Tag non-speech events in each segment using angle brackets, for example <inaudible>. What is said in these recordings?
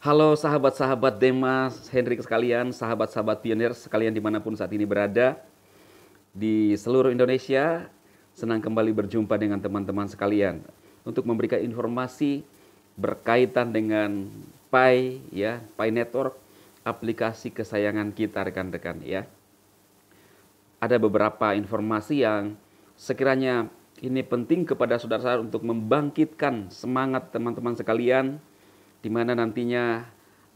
Halo sahabat-sahabat Demas, Hendrik sekalian, sahabat-sahabat pionir sekalian dimanapun saat ini berada di seluruh Indonesia. Senang kembali berjumpa dengan teman-teman sekalian untuk memberikan informasi berkaitan dengan Pi ya, Pi Network, aplikasi kesayangan kita rekan-rekan ya. Ada beberapa informasi yang sekiranya ini penting kepada saudara-saudara untuk membangkitkan semangat teman-teman sekalian di mana nantinya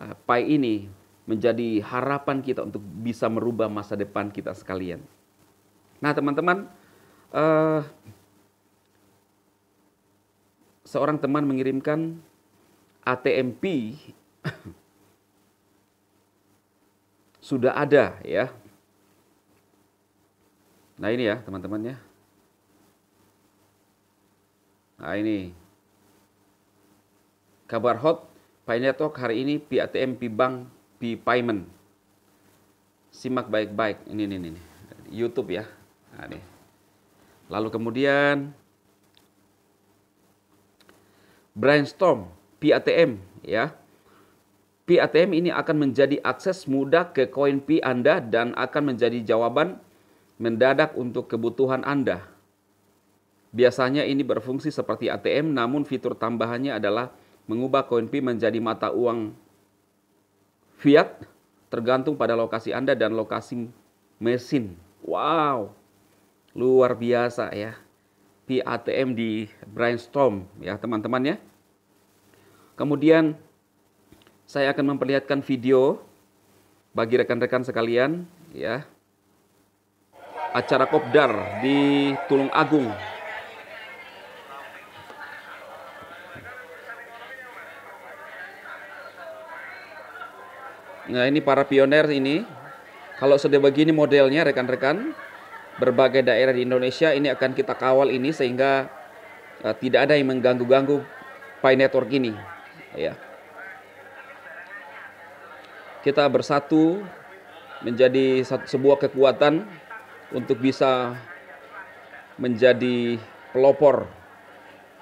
eh, PAI ini menjadi harapan kita untuk bisa merubah masa depan kita sekalian. Nah, teman-teman, uh, seorang teman mengirimkan ATMP <coughs> sudah ada ya. Nah, ini ya, teman-teman ya. Nah, ini kabar hot Pay Network hari ini pi ATM, pi bank, pi payment. Simak baik-baik. Ini ini ini YouTube ya. Nah, nih. Lalu kemudian brainstorm pi ATM ya. Pi ATM ini akan menjadi akses mudah ke koin pi Anda dan akan menjadi jawaban mendadak untuk kebutuhan Anda. Biasanya ini berfungsi seperti ATM namun fitur tambahannya adalah mengubah koin P menjadi mata uang fiat tergantung pada lokasi Anda dan lokasi mesin. Wow, luar biasa ya. ATM di brainstorm ya teman-teman ya. Kemudian saya akan memperlihatkan video bagi rekan-rekan sekalian ya. Acara Kopdar di Tulung Agung Nah ini para pioner ini. Kalau sudah begini modelnya rekan-rekan. Berbagai daerah di Indonesia ini akan kita kawal ini sehingga uh, tidak ada yang mengganggu-ganggu Pi Network ini. Ya. Kita bersatu menjadi satu, sebuah kekuatan untuk bisa menjadi pelopor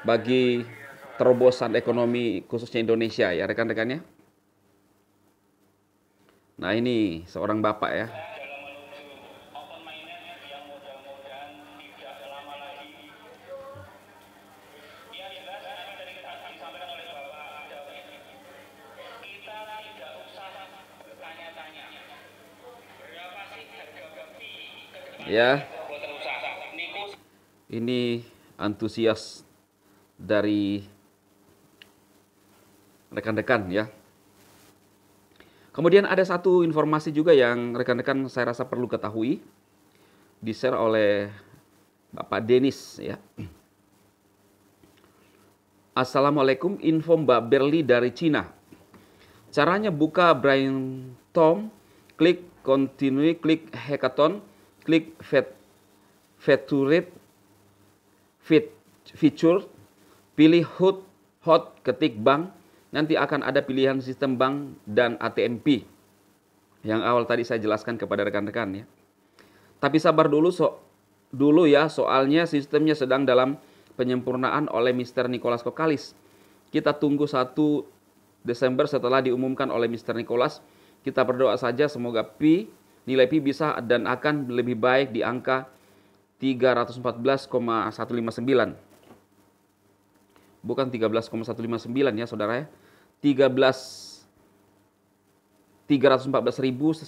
bagi terobosan ekonomi khususnya Indonesia ya rekan-rekannya. Nah ini seorang bapak ya. Ya. Ini antusias dari rekan-rekan ya Kemudian ada satu informasi juga yang rekan-rekan saya rasa perlu ketahui. Di-share oleh Bapak Denis ya. Assalamualaikum, info Mbak Berli dari Cina. Caranya buka Brain Tom klik continue, klik hackathon, klik vet, featured, fit, feature, pilih hot, hot, ketik bank, nanti akan ada pilihan sistem bank dan ATMP yang awal tadi saya jelaskan kepada rekan-rekan ya. Tapi sabar dulu so dulu ya soalnya sistemnya sedang dalam penyempurnaan oleh Mr. Nicholas Kokalis. Kita tunggu 1 Desember setelah diumumkan oleh Mr. Nicholas. Kita berdoa saja semoga pi nilai pi bisa dan akan lebih baik di angka 314,159. Bukan 13,159 ya saudara ya. 13 314.159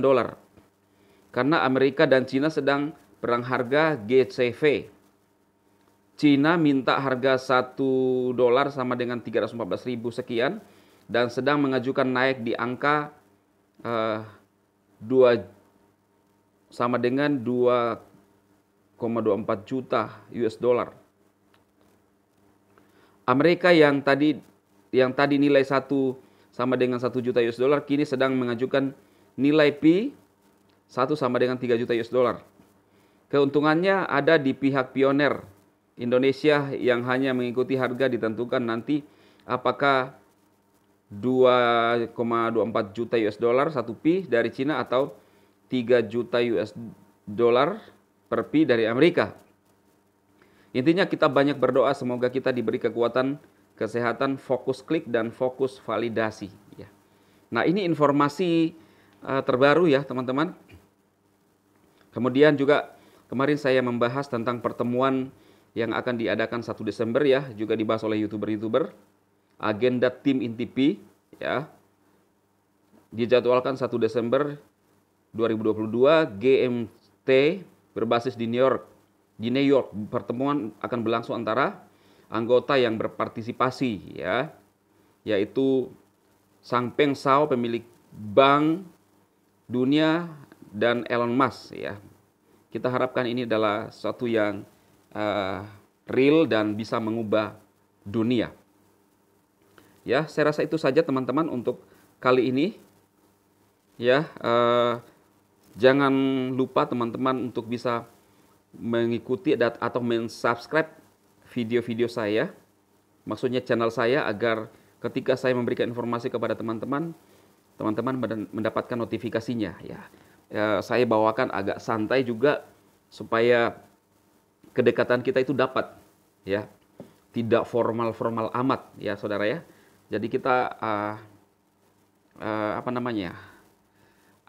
dolar. Karena Amerika dan Cina sedang perang harga GCV. Cina minta harga 1 dolar sama dengan 314.000 sekian dan sedang mengajukan naik di angka uh, eh, 2 sama dengan 2,24 juta US dollar. Amerika yang tadi yang tadi nilai satu sama dengan 1 juta US dollar kini sedang mengajukan nilai P 1 sama dengan 3 juta US dollar. Keuntungannya ada di pihak pioner Indonesia yang hanya mengikuti harga ditentukan nanti apakah 2,24 juta US dollar 1 P dari Cina atau 3 juta US dollar per P dari Amerika. Intinya kita banyak berdoa semoga kita diberi kekuatan kesehatan fokus klik dan fokus validasi. Ya. Nah ini informasi uh, terbaru ya teman-teman. Kemudian juga kemarin saya membahas tentang pertemuan yang akan diadakan 1 Desember ya, juga dibahas oleh youtuber-youtuber. Agenda tim intipi ya, dijadwalkan 1 Desember 2022 GMT berbasis di New York. Di New York pertemuan akan berlangsung antara anggota yang berpartisipasi ya, yaitu Sang Peng Shao pemilik Bank Dunia dan Elon Musk ya. Kita harapkan ini adalah satu yang uh, real dan bisa mengubah dunia. Ya, saya rasa itu saja teman-teman untuk kali ini. Ya, uh, jangan lupa teman-teman untuk bisa mengikuti atau mensubscribe video-video saya, maksudnya channel saya agar ketika saya memberikan informasi kepada teman-teman, teman-teman mendapatkan notifikasinya ya. ya. Saya bawakan agak santai juga supaya kedekatan kita itu dapat ya. Tidak formal-formal amat ya saudara ya. Jadi kita uh, uh, apa namanya?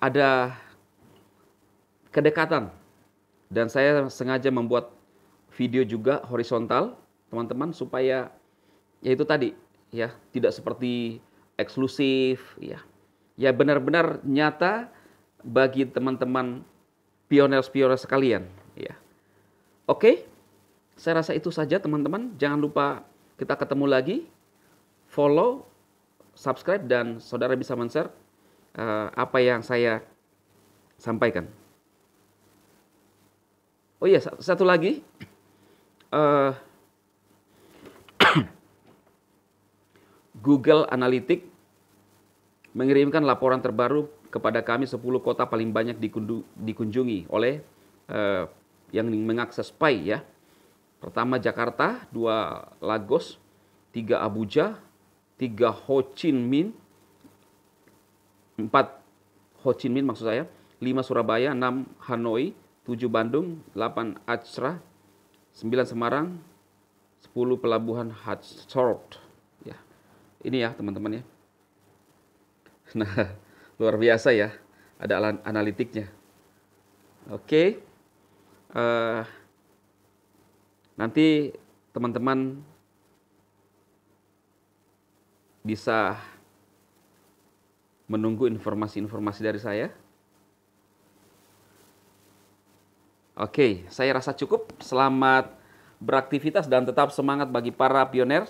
Ada kedekatan dan saya sengaja membuat video juga horizontal, teman-teman supaya ya itu tadi ya, tidak seperti eksklusif ya. Ya benar-benar nyata bagi teman-teman pioner-pioner sekalian ya. Oke. Saya rasa itu saja teman-teman. Jangan lupa kita ketemu lagi. Follow, subscribe dan saudara bisa men-share uh, apa yang saya sampaikan. Oh iya, satu lagi uh, <coughs> Google Analytics mengirimkan laporan terbaru kepada kami 10 kota paling banyak dikundu, dikunjungi oleh uh, yang mengakses PAI ya. Pertama Jakarta, dua Lagos, tiga Abuja, tiga Ho Chi Minh, empat Ho Chi Minh maksud saya, lima Surabaya, enam Hanoi, tujuh Bandung, delapan Aceh, 9 Semarang, 10 Pelabuhan Hatsort. Ya. Ini ya teman-teman ya. <laughs> Nah, luar biasa ya. Ada analitiknya. Oke. Uh, nanti teman-teman bisa menunggu informasi-informasi dari saya. Oke, saya rasa cukup. Selamat beraktivitas dan tetap semangat bagi para pioner.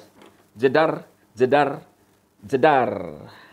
Jedar, jedar, jedar.